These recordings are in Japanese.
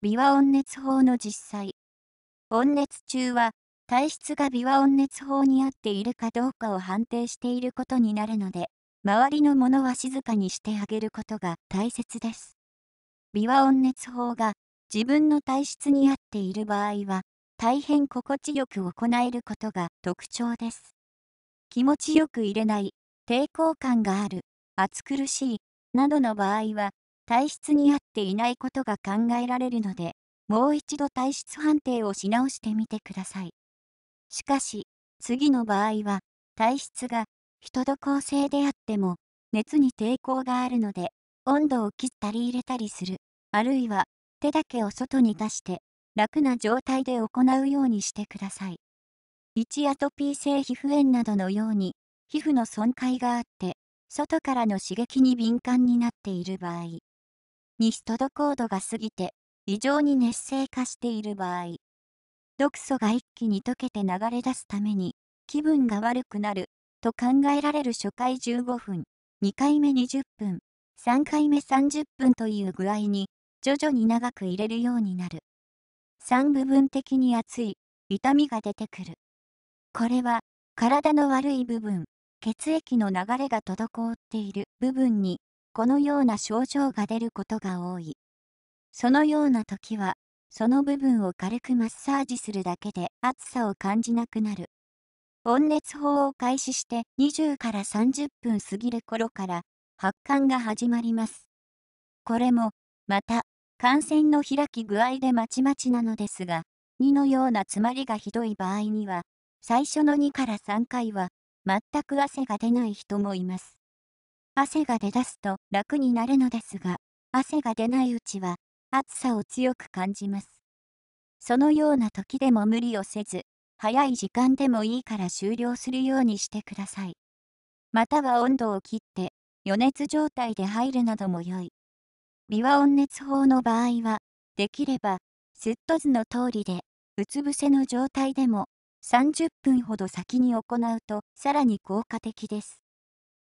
微和温熱法の実際。温熱中は、体質が微和温熱法に合っているかどうかを判定していることになるので、周りのものは静かにしてあげることが大切です。微和温熱法が自分の体質に合っている場合は、大変心地よく行えることが特徴です。気持ちよく入れない、抵抗感がある、暑苦しい、などの場合は、体質に合っていないことが考えられるので、もう一度体質判定をし直してみてください。しかし、次の場合は、体質が人と構成であっても、熱に抵抗があるので、温度を切ったり入れたりする、あるいは手だけを外に出して、楽な状態で行うようにしてください。1アトピー性皮膚炎などのように、皮膚の損壊があって、外からの刺激に敏感になっている場合、に人度高度が過ぎて異常に熱性化している場合毒素が一気に溶けて流れ出すために気分が悪くなると考えられる初回15分2回目20分3回目30分という具合に徐々に長く入れるようになる3部分的に熱い痛みが出てくるこれは体の悪い部分血液の流れが滞っている部分にこのような症状が出ることが多い。そのような時は、その部分を軽くマッサージするだけで暑さを感じなくなる。温熱法を開始して20から30分過ぎる頃から発汗が始まります。これも、また、感染の開き具合でまちまちなのですが、2のような詰まりがひどい場合には、最初の2から3回は、全く汗が出ない人もいます。汗が出だすと楽になるのですが、汗が出ないうちは暑さを強く感じます。そのような時でも無理をせず、早い時間でもいいから終了するようにしてください。または温度を切って余熱状態で入るなども良い。微和温熱法の場合は、できれば、すっと図の通りで、うつ伏せの状態でも、30分ほど先に行うとさらに効果的です。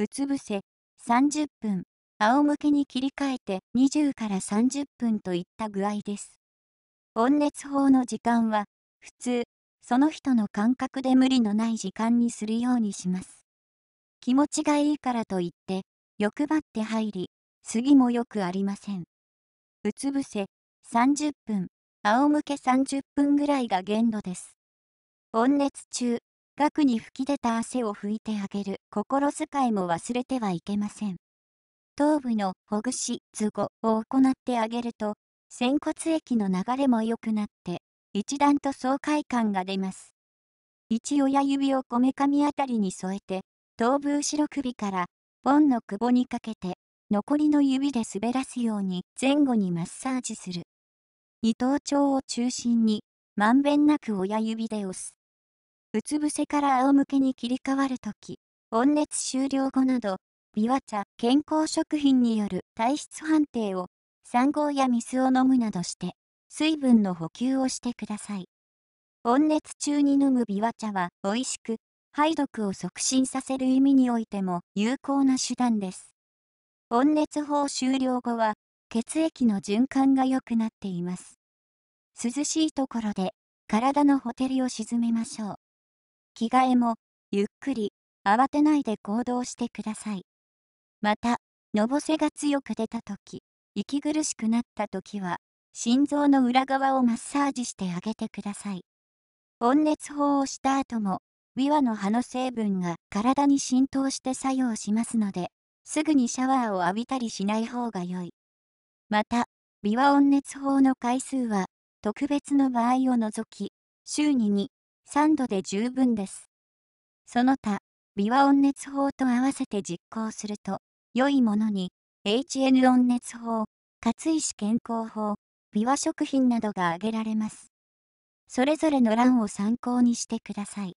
うつ伏せ、30分、仰向けに切り替えて20から30分といった具合です。温熱法の時間は、普通、その人の感覚で無理のない時間にするようにします。気持ちがいいからといって、欲張って入り、杉もよくありません。うつ伏せ、30分、仰向け30分ぐらいが限度です。温熱中、額に吹き出た汗を拭いてあげる心遣いも忘れてはいけません。頭部のほぐし、図語を行ってあげると、仙骨液の流れも良くなって、一段と爽快感が出ます。一親指をこめかみあたりに添えて、頭部後ろ首からボンのくぼにかけて、残りの指で滑らすように前後にマッサージする。二頭頂を中心に、まんべんなく親指で押す。うつ伏せから仰向けに切り替わるとき、温熱終了後など、美和茶、健康食品による体質判定を、産後や水を飲むなどして、水分の補給をしてください。温熱中に飲む美和茶は、美味しく、排毒を促進させる意味においても有効な手段です。温熱法終了後は、血液の循環が良くなっています。涼しいところで、体のほてりを沈めましょう。着替えもゆっくり慌てないで行動してくださいまたのぼせが強く出た時息苦しくなった時は心臓の裏側をマッサージしてあげてください温熱法をした後もビワの葉の成分が体に浸透して作用しますのですぐにシャワーを浴びたりしない方が良いまたビワ温熱法の回数は特別の場合を除き週に3度で十分です。その他、ビワ温熱法と合わせて実行すると、良いものに、HN 温熱法、活石健康法、ビワ食品などが挙げられます。それぞれの欄を参考にしてください。